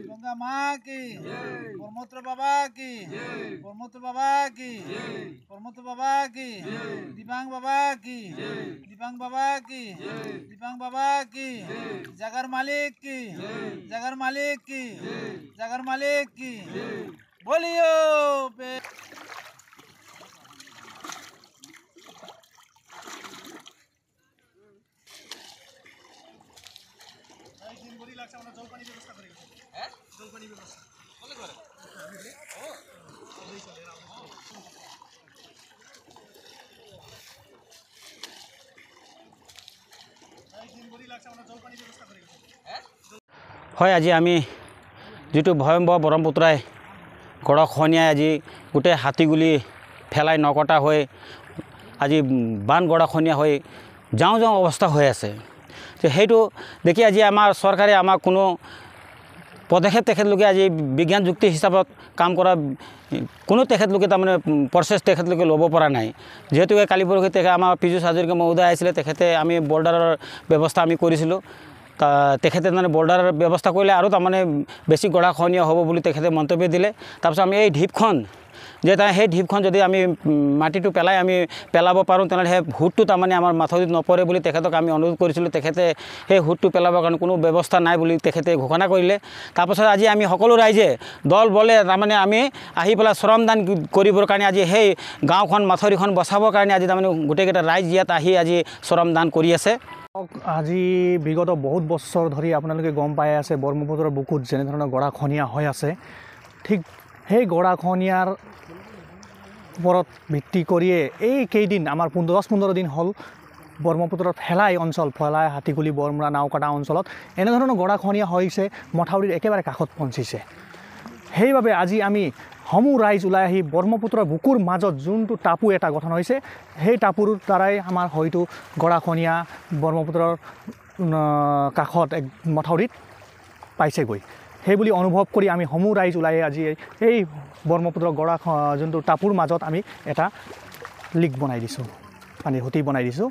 गंगा माँ की परमोत्र बाबा की परमोत्र बाबा की परमोत्र बाबा की दिव्यांग बाबा की दिव्यांग बाबा की दिव्यांग बाबा की जगर मालिक की जगर मालिक की जगर मालिक की बोलियो হয় আজি আমি যিটো ভয়ম্বৰ ব্ৰহ্মপুত্ৰাই গড়খনীয়াই আজি গোটেই হাতীগুলি ফেলাই নকটা হৈ আজি বান গড়খনীয়া হৈ যাওঁ যাওঁ অৱস্থা হৈ আছে সেইটো দেখি আজি আমাৰ চৰকাৰে আমাক কোনো পদক্ষেপ তেখেতলোকে আজি বিজ্ঞান যুক্তি হিচাপত কাম কৰা কোনো তেখেতলোকে তাৰমানে প্ৰচেছ তেখেতলোকে ল'ব পৰা নাই যিহেতুকে কালি পৰহি তেখেত আমাৰ পিজুছ হাজৰিকা মহোদয় আহিছিলে তেখেতে আমি বৰ্ডাৰৰ ব্যৱস্থা আমি কৰিছিলোঁ তেখেতে মানে বৰ্ডাৰ ব্যৱস্থা কৰিলে আৰু তাৰমানে বেছি গঢ়াখনীয় হ'ব বুলি তেখেতে মন্তব্য দিলে তাৰপিছত আমি এই ঢিপখন যে তাৰ সেই ঢিপখন যদি আমি মাটিটো পেলাই আমি পেলাব পাৰোঁ তেনেহ'লে সেই হুটটো তাৰমানে আমাৰ মাথোদিত নপৰে বুলি তেখেতক আমি অনুৰোধ কৰিছিলোঁ তেখেতে সেই হুটটো পেলাবৰ কাৰণে কোনো ব্যৱস্থা নাই বুলি তেখেতে ঘোষণা কৰিলে তাৰপাছত আজি আমি সকলো ৰাইজে দল বলে তাৰমানে আমি আহি পেলাই শ্ৰমদান কৰিবৰ কাৰণে আজি সেই গাঁওখন মাথৰিখন বচাবৰ কাৰণে আজি তাৰমানে গোটেইকেইটা ৰাইজ ইয়াত আহি আজি শ্ৰমদান কৰি আছে চাওক আজি বিগত বহুত বছৰ ধৰি আপোনালোকে গম পাই আছে ব্ৰহ্মপুত্ৰৰ বুকুত যেনেধৰণৰ গড়াখনীয়া হৈ আছে ঠিক সেই গড়াখনীয়াৰ ওপৰত ভিত্তি কৰিয়ে এই কেইদিন আমাৰ পোন্ধৰ দহ পোন্ধৰ দিন হ'ল ব্ৰহ্মপুত্ৰৰ ফেলাই অঞ্চল ফেলাই হাতীগুলি বৰমুৰা নাওকাটা অঞ্চলত এনেধৰণৰ গড়াখনীয়া হৈছে মঠাউৰিৰ একেবাৰে কাষত পঞ্চিছে সেইবাবে আজি আমি সমূহ ৰাইজ ওলাই আহি ব্ৰহ্মপুত্ৰৰ বুকুৰ মাজত যোনটো টাপু এটা গঠন হৈছে সেই টাপুৰ দ্বাৰাই আমাৰ হয়তো গৰাখনীয়া ব্ৰহ্মপুত্ৰৰ কাষত এক মথাউৰিত পাইছেগৈ সেইবুলি অনুভৱ কৰি আমি সমূহ ৰাইজ ওলাই আজি এই ব্ৰহ্মপুত্ৰ গড়া যোনটো টাপুৰ মাজত আমি এটা লিক বনাই দিছোঁ মানে সুতি বনাই দিছোঁ